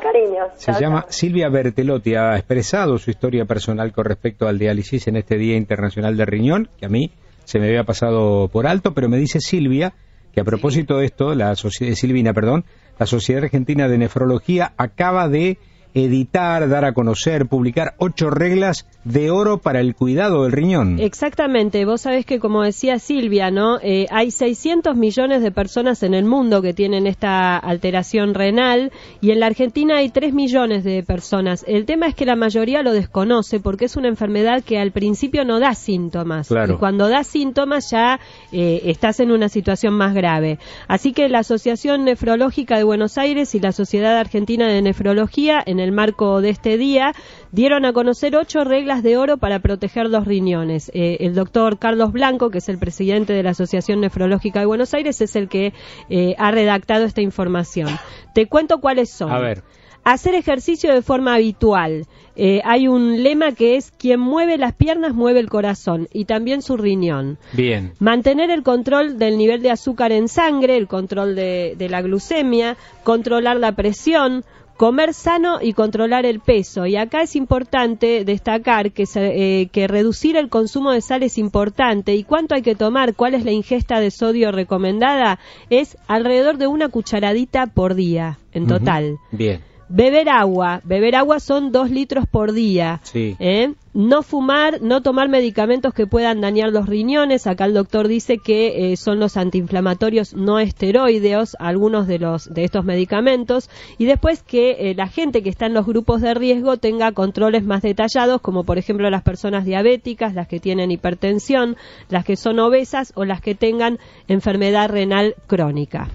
cariño. Se llama Silvia Bertelotti, ha expresado su historia personal con respecto al diálisis en este Día Internacional de Riñón, que a mí se me había pasado por alto, pero me dice Silvia que a propósito de esto, la eh, Silvina, perdón, la Sociedad Argentina de Nefrología acaba de editar, dar a conocer, publicar ocho reglas de oro para el cuidado del riñón. Exactamente, vos sabés que como decía Silvia, ¿no? Eh, hay 600 millones de personas en el mundo que tienen esta alteración renal y en la Argentina hay 3 millones de personas. El tema es que la mayoría lo desconoce porque es una enfermedad que al principio no da síntomas. Y cuando da síntomas ya eh, estás en una situación más grave. Así que la Asociación Nefrológica de Buenos Aires y la Sociedad Argentina de Nefrología en el marco de este día, dieron a conocer ocho reglas de oro para proteger los riñones. Eh, el doctor Carlos Blanco, que es el presidente de la Asociación Nefrológica de Buenos Aires, es el que eh, ha redactado esta información. Te cuento cuáles son. A ver. Hacer ejercicio de forma habitual. Eh, hay un lema que es quien mueve las piernas mueve el corazón y también su riñón. Bien. Mantener el control del nivel de azúcar en sangre, el control de la glucemia, controlar la presión, comer sano y controlar el peso. Y acá es importante destacar que, eh, que reducir el consumo de sal es importante. ¿Y cuánto hay que tomar? ¿Cuál es la ingesta de sodio recomendada? Es alrededor de una cucharadita por día, en total. Bien. Beber agua. Beber agua son dos litros por día. Sí. ¿eh? No fumar, no tomar medicamentos que puedan dañar los riñones. Acá el doctor dice que eh, son los antiinflamatorios no esteroideos, algunos de, los, de estos medicamentos. Y después que eh, la gente que está en los grupos de riesgo tenga controles más detallados, como por ejemplo las personas diabéticas, las que tienen hipertensión, las que son obesas o las que tengan enfermedad renal crónica.